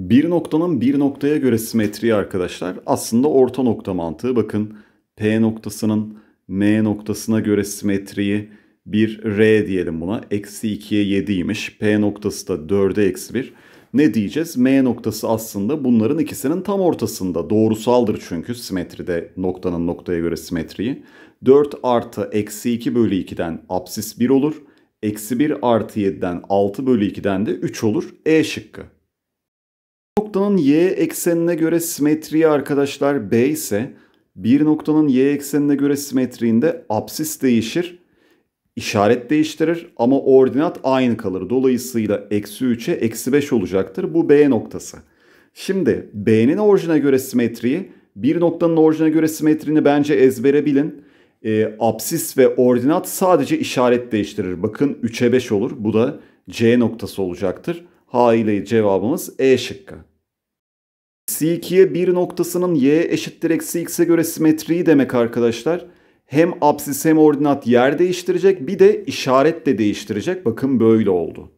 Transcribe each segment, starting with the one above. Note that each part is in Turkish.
Bir noktanın bir noktaya göre simetriği arkadaşlar aslında orta nokta mantığı. Bakın P noktasının M noktasına göre simetriği bir R diyelim buna. Eksi 2'ye 7'ymiş. P noktası da 4'e eksi 1. Ne diyeceğiz? M noktası aslında bunların ikisinin tam ortasında. Doğrusaldır çünkü simetride noktanın noktaya göre simetriyi. 4 artı eksi 2 bölü 2'den absis 1 olur. Eksi 1 artı 7'den 6 bölü 2'den de 3 olur. E şıkkı noktanın y eksenine göre simetriği arkadaşlar b ise bir noktanın y eksenine göre simetriğinde absis değişir. işaret değiştirir ama ordinat aynı kalır. Dolayısıyla eksi 3'e eksi 5 olacaktır. Bu b noktası. Şimdi b'nin orijine göre simetriği bir noktanın orijine göre simetriğini bence ezbere bilin. E, absis ve ordinat sadece işaret değiştirir. Bakın 3'e 5 olur. Bu da C noktası olacaktır. Haliyle cevabımız E şıkkı. C2'ye 1 noktasının y eşittir eksi x'e göre simetriği demek arkadaşlar. Hem absis hem ordinat yer değiştirecek bir de işaret de değiştirecek. Bakın böyle oldu.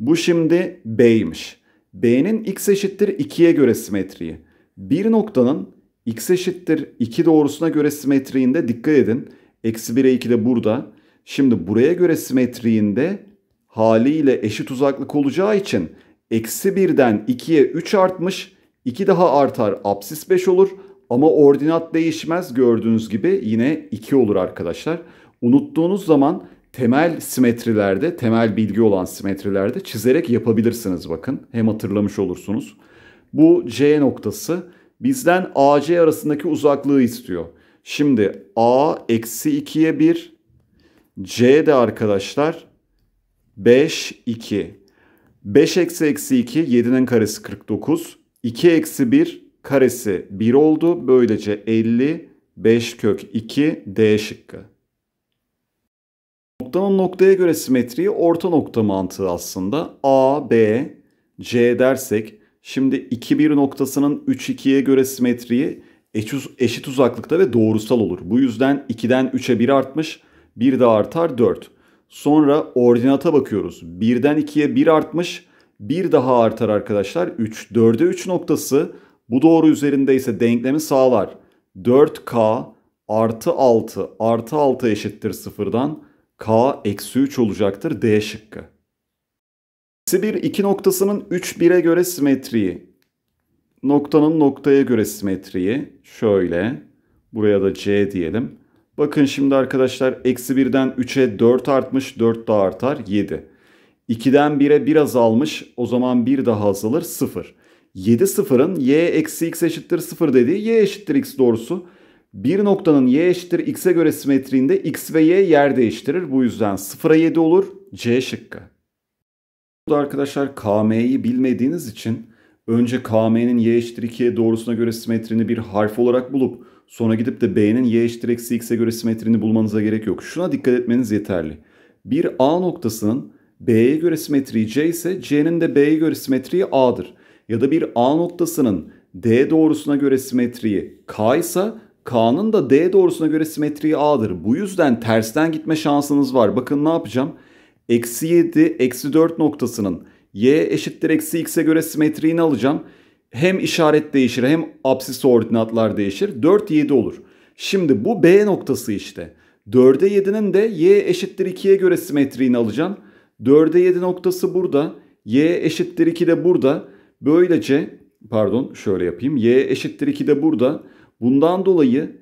Bu şimdi B'ymiş. B'nin x eşittir 2'ye göre simetriği. Bir noktanın x eşittir 2 doğrusuna göre simetriğinde dikkat edin. Eksi 1'e 2 de burada. Şimdi buraya göre simetriğinde haliyle eşit uzaklık olacağı için eksi 1'den 2'ye 3 artmış. 2 daha artar apsis 5 olur ama ordinat değişmez gördüğünüz gibi yine 2 olur arkadaşlar. Unuttuğunuz zaman temel simetrilerde, temel bilgi olan simetrilerde çizerek yapabilirsiniz bakın. Hem hatırlamış olursunuz. Bu C noktası bizden AC arasındaki uzaklığı istiyor. Şimdi A eksi 2'ye 1. C de arkadaşlar 5, 2. 5 eksi eksi 2, 7'nin karesi 49. 2 eksi 1 karesi 1 oldu. Böylece 50 5 kök 2 D şıkkı. Noktanın noktaya göre simetriği orta nokta mantığı aslında. A, B, C dersek şimdi 2, 1 noktasının 3, 2'ye göre simetriği eşit uzaklıkta ve doğrusal olur. Bu yüzden 2'den 3'e 1 artmış, 1 de artar 4. Sonra ordinata bakıyoruz. 1'den 2'ye 1 artmış, bir daha artar arkadaşlar. 3, 4'e 3 noktası bu doğru üzerinde ise denklemi sağlar. 4K artı 6 artı 6 eşittir sıfırdan K eksi 3 olacaktır D şıkkı. Sibir 2 noktasının 3 1'e göre simetriği, Noktanın noktaya göre simetriği Şöyle. Buraya da C diyelim. Bakın şimdi arkadaşlar eksi 1'den 3'e 4 artmış 4 daha artar 7. 2'den 1'e 1 azalmış o zaman 1 daha azalır 0. 7 sıfırın y eksi x eşittir 0 dediği y eşittir x doğrusu. Bir noktanın y eşittir x'e göre simetriğinde x ve y yer değiştirir. Bu yüzden 0'a 7 olur c şıkkı. Burada arkadaşlar km'yi bilmediğiniz için önce km'nin y eşittir 2'ye doğrusuna göre simetriğini bir harf olarak bulup sonra gidip de b'nin y eşittir eksi x'e göre simetriğini bulmanıza gerek yok. Şuna dikkat etmeniz yeterli. Bir a noktasının B'ye göre simetriği C ise C'nin de B'ye göre simetriği A'dır. Ya da bir A noktasının D doğrusuna göre simetriği K ise K'nın da D doğrusuna göre simetriği A'dır. Bu yüzden tersten gitme şansınız var. Bakın ne yapacağım? Eksi 7, eksi 4 noktasının Y eşittir eksi X'e göre simetriğini alacağım. Hem işaret değişir hem absis ordinatlar değişir. 4, 7 olur. Şimdi bu B noktası işte. 4'e 7'nin de Y eşittir 2'ye göre simetriğini alacağım. 4'e 7 noktası burada. Y eşittir 2 de burada. Böylece pardon şöyle yapayım. Y eşittir 2 de burada. Bundan dolayı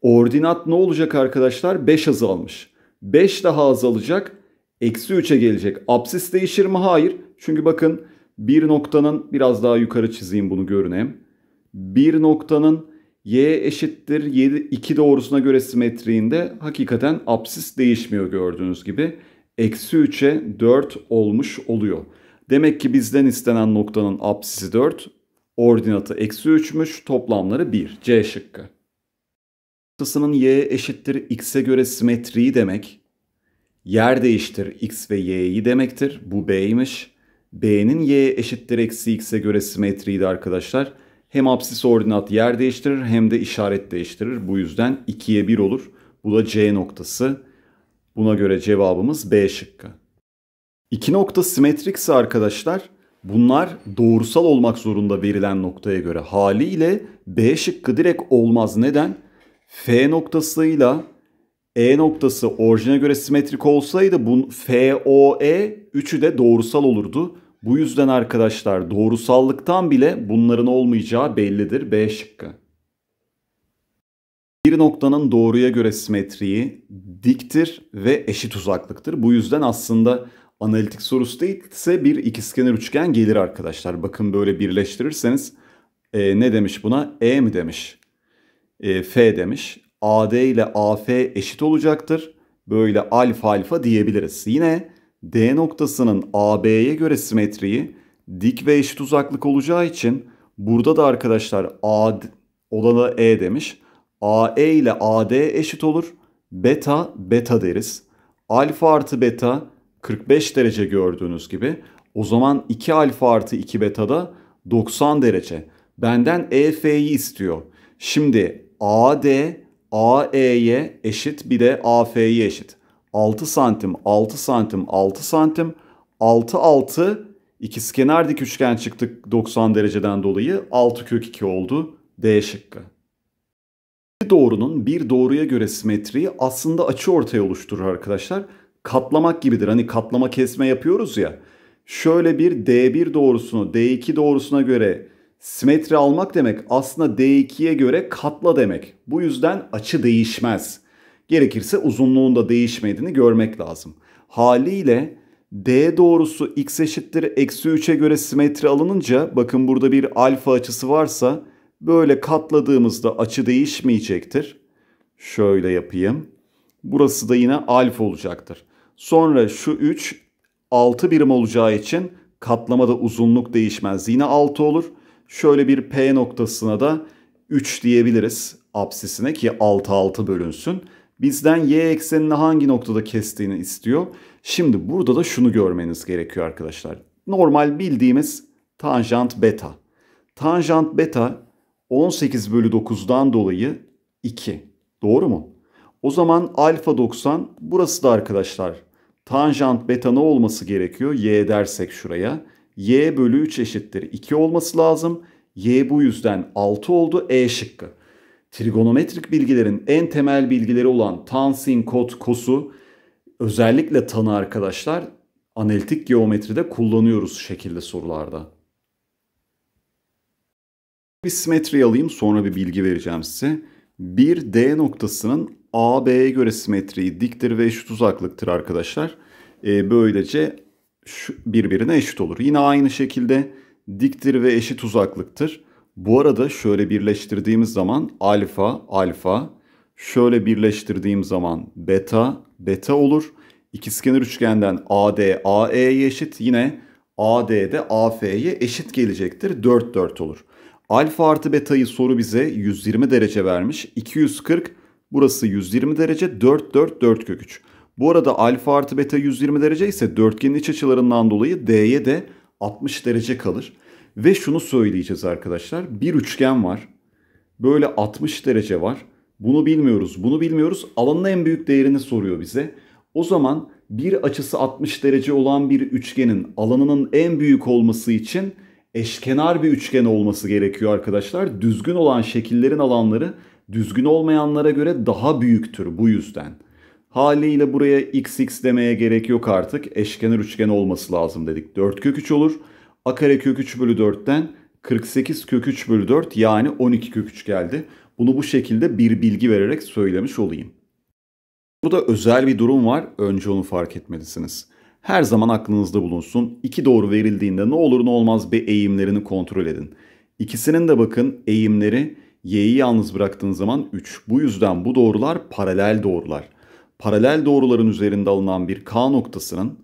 ordinat ne olacak arkadaşlar? 5 azalmış. 5 daha azalacak. Eksi 3'e gelecek. Apsis değişir mi? Hayır. Çünkü bakın bir noktanın biraz daha yukarı çizeyim bunu görünem. Bir noktanın y eşittir 7, 2 doğrusuna göre simetriğinde hakikaten apsis değişmiyor gördüğünüz gibi eksi 3'e 4 olmuş oluyor. Demek ki bizden istenen noktanın apsisi 4, ordinatı eksi 3'müş, toplamları 1. C şıkkı. Noktasının y eşittir x'e göre simetriyi demek. Yer değiştir x ve y'yi demektir. Bu b'ymiş. b'nin y eşittir eksi x'e göre simetriydi arkadaşlar. Hem apsis ordinat yer değiştirir hem de işaret değiştirir. Bu yüzden 2'ye 1 olur. Bu da C noktası. Buna göre cevabımız B şıkkı. İki nokta simetrikse arkadaşlar bunlar doğrusal olmak zorunda verilen noktaya göre. Haliyle B şıkkı direkt olmaz. Neden? F noktasıyla E noktası orijine göre simetrik olsaydı bu FOE üçü de doğrusal olurdu. Bu yüzden arkadaşlar doğrusallıktan bile bunların olmayacağı bellidir B şıkkı. Bir noktanın doğruya göre simetriği diktir ve eşit uzaklıktır. Bu yüzden aslında analitik sorusu değilse bir ikizkenar üçgen gelir arkadaşlar. Bakın böyle birleştirirseniz e, ne demiş buna? E mi demiş? E, F demiş. AD ile AF eşit olacaktır. Böyle alfa alfa diyebiliriz. Yine D noktasının AB'ye göre simetriği dik ve eşit uzaklık olacağı için burada da arkadaşlar A olana E demiş. AE ile AD eşit olur. Beta beta deriz. Alfa artı beta 45 derece gördüğünüz gibi. O zaman 2 alfa artı 2 beta da 90 derece. Benden EF'yi istiyor. Şimdi AD AE'ye eşit bir de AF'ye eşit. 6 santim 6 santim 6 santim 6 6 kenar dik üçgen çıktık 90 dereceden dolayı 6 kök 2 oldu D şıkkı bir doğrunun bir doğruya göre simetriği aslında açı ortaya oluşturur arkadaşlar. Katlamak gibidir. Hani katlama kesme yapıyoruz ya. Şöyle bir D1 doğrusunu D2 doğrusuna göre simetri almak demek aslında D2'ye göre katla demek. Bu yüzden açı değişmez. Gerekirse uzunluğunda değişmediğini görmek lazım. Haliyle D doğrusu x eşittir eksi 3'e göre simetri alınınca bakın burada bir alfa açısı varsa Böyle katladığımızda açı değişmeyecektir. Şöyle yapayım. Burası da yine alfa olacaktır. Sonra şu 3 6 birim olacağı için katlamada uzunluk değişmez. Yine 6 olur. Şöyle bir P noktasına da 3 diyebiliriz apsisine ki 6 6 bölünsün. Bizden y eksenini hangi noktada kestiğini istiyor. Şimdi burada da şunu görmeniz gerekiyor arkadaşlar. Normal bildiğimiz tanjant beta. Tanjant beta 18 bölü 9'dan dolayı 2. Doğru mu? O zaman alfa 90 burası da arkadaşlar. Tanjant beta ne olması gerekiyor? Y dersek şuraya. Y bölü 3 eşittir 2 olması lazım. Y bu yüzden 6 oldu. E şıkkı. Trigonometrik bilgilerin en temel bilgileri olan tan, sin, kot, kosu özellikle tanı arkadaşlar analitik geometride kullanıyoruz şekilde sorularda bir simetri alayım sonra bir bilgi vereceğim size. Bir D noktasının AB'ye göre simetriyi diktir ve eşit uzaklıktır arkadaşlar. E, böylece şu, birbirine eşit olur. Yine aynı şekilde diktir ve eşit uzaklıktır. Bu arada şöyle birleştirdiğimiz zaman alfa alfa şöyle birleştirdiğim zaman beta beta olur. İkizkenar üçgenden AD AE'ye eşit yine AD'de AF'ye eşit gelecektir. 4 4 olur. Alfa artı betayı soru bize 120 derece vermiş. 240 burası 120 derece 4 4 4 kök 3. Bu arada alfa artı beta 120 derece ise dörtgenin iç açılarından dolayı D'ye de 60 derece kalır. Ve şunu söyleyeceğiz arkadaşlar. Bir üçgen var. Böyle 60 derece var. Bunu bilmiyoruz. Bunu bilmiyoruz. Alanın en büyük değerini soruyor bize. O zaman bir açısı 60 derece olan bir üçgenin alanının en büyük olması için eşkenar bir üçgen olması gerekiyor arkadaşlar. Düzgün olan şekillerin alanları düzgün olmayanlara göre daha büyüktür bu yüzden. Haliyle buraya xx demeye gerek yok artık. Eşkenar üçgen olması lazım dedik. 4 kök 3 olur. A kare kök 3 bölü 4'ten 48 kök 3 bölü 4 yani 12 kök 3 geldi. Bunu bu şekilde bir bilgi vererek söylemiş olayım. Burada özel bir durum var. Önce onu fark etmelisiniz her zaman aklınızda bulunsun. İki doğru verildiğinde ne olur ne olmaz bir eğimlerini kontrol edin. İkisinin de bakın eğimleri y'yi yalnız bıraktığınız zaman 3. Bu yüzden bu doğrular paralel doğrular. Paralel doğruların üzerinde alınan bir k noktasının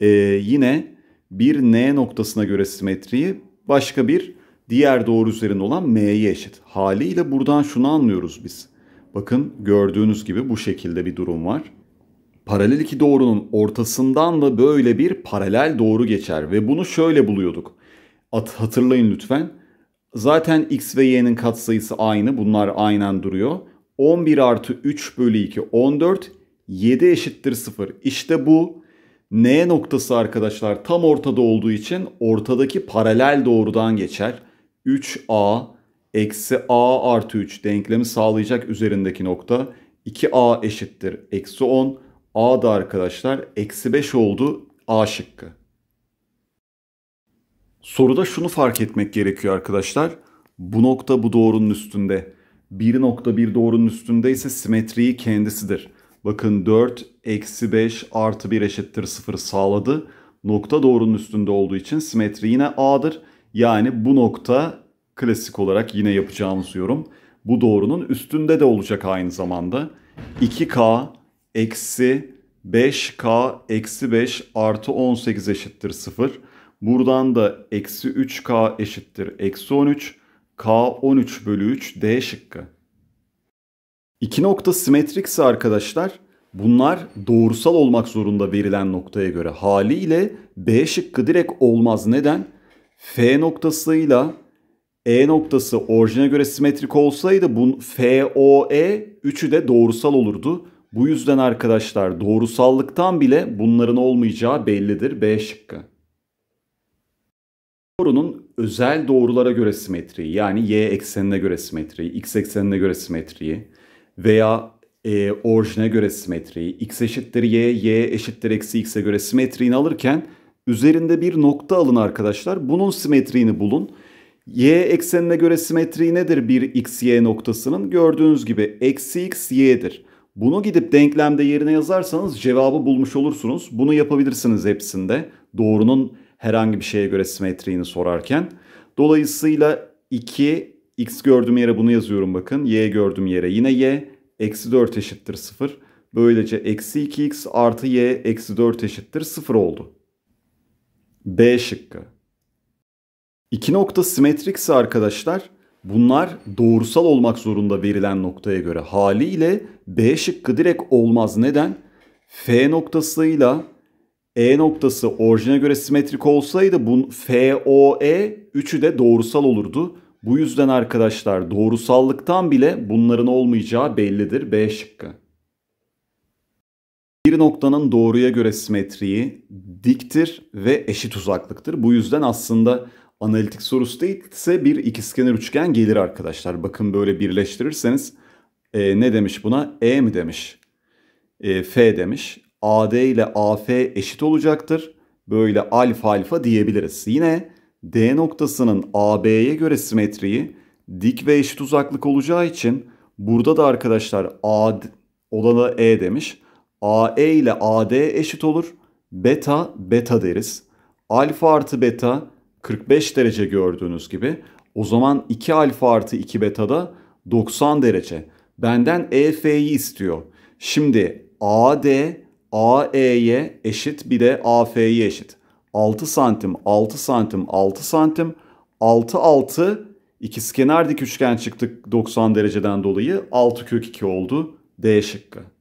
e, yine bir n noktasına göre simetriyi başka bir diğer doğru üzerinde olan m'ye eşit. Haliyle buradan şunu anlıyoruz biz. Bakın gördüğünüz gibi bu şekilde bir durum var paralel iki doğrunun ortasından da böyle bir paralel doğru geçer ve bunu şöyle buluyorduk. hatırlayın lütfen. Zaten x ve y'nin katsayısı aynı. Bunlar aynen duruyor. 11 artı 3 bölü 2 14. 7 eşittir 0. İşte bu N noktası arkadaşlar tam ortada olduğu için ortadaki paralel doğrudan geçer. 3A eksi A artı 3 denklemi sağlayacak üzerindeki nokta 2A eşittir eksi 10 A da arkadaşlar eksi 5 oldu A şıkkı. Soruda şunu fark etmek gerekiyor arkadaşlar. Bu nokta bu doğrunun üstünde. 1.1 doğrunun üstünde ise simetriyi kendisidir. Bakın 4 eksi 5 artı 1 eşittir 0 sağladı. Nokta doğrunun üstünde olduğu için simetri yine A'dır. Yani bu nokta klasik olarak yine yapacağımız yorum. Bu doğrunun üstünde de olacak aynı zamanda. 2K eksi 5k eksi 5 artı 18 eşittir 0. Buradan da eksi 3k eşittir eksi 13. k 13 bölü 3 d şıkkı. İki nokta simetrikse arkadaşlar bunlar doğrusal olmak zorunda verilen noktaya göre. Haliyle B şıkkı direkt olmaz. Neden? F noktasıyla E noktası orijine göre simetrik olsaydı bu e 3'ü de doğrusal olurdu. Bu yüzden arkadaşlar doğrusallıktan bile bunların olmayacağı bellidir B şıkkı. Doğrunun özel doğrulara göre simetriyi yani y eksenine göre simetriyi, x eksenine göre simetriyi veya e, orijine göre simetriyi, x eşittir y, y eşittir eksi x'e göre simetriğini alırken üzerinde bir nokta alın arkadaşlar. Bunun simetriğini bulun. Y eksenine göre simetriği nedir bir x, y noktasının? Gördüğünüz gibi eksi x, y'dir. Bunu gidip denklemde yerine yazarsanız cevabı bulmuş olursunuz. Bunu yapabilirsiniz hepsinde. Doğrunun herhangi bir şeye göre simetriğini sorarken. Dolayısıyla 2 x gördüğüm yere bunu yazıyorum bakın. y gördüğüm yere yine y. Eksi 4 eşittir 0. Böylece eksi 2x artı y eksi 4 eşittir 0 oldu. B şıkkı. İki nokta simetrikse arkadaşlar Bunlar doğrusal olmak zorunda verilen noktaya göre. Haliyle B şıkkı direkt olmaz. Neden? F noktasıyla E noktası orijine göre simetrik olsaydı bu E üçü de doğrusal olurdu. Bu yüzden arkadaşlar doğrusallıktan bile bunların olmayacağı bellidir B şıkkı. Bir noktanın doğruya göre simetriği diktir ve eşit uzaklıktır. Bu yüzden aslında Analitik sorusu değil ise bir ikizkenar üçgen gelir arkadaşlar. Bakın böyle birleştirirseniz e, ne demiş buna? E mi demiş? E, F demiş. AD ile AF eşit olacaktır. Böyle alfa alfa diyebiliriz. Yine D noktasının AB'ye göre simetriği dik ve eşit uzaklık olacağı için burada da arkadaşlar A olana E demiş. AE ile AD eşit olur. Beta beta deriz. Alfa artı beta 45 derece gördüğünüz gibi o zaman 2 alfa artı 2 da 90 derece. Benden EF'yi istiyor. Şimdi AD AE'ye eşit bir de AF'ye eşit. 6 santim 6 santim 6 santim 6 6 ikizkenar dik üçgen çıktık 90 dereceden dolayı 6 kök 2 oldu D şıkkı.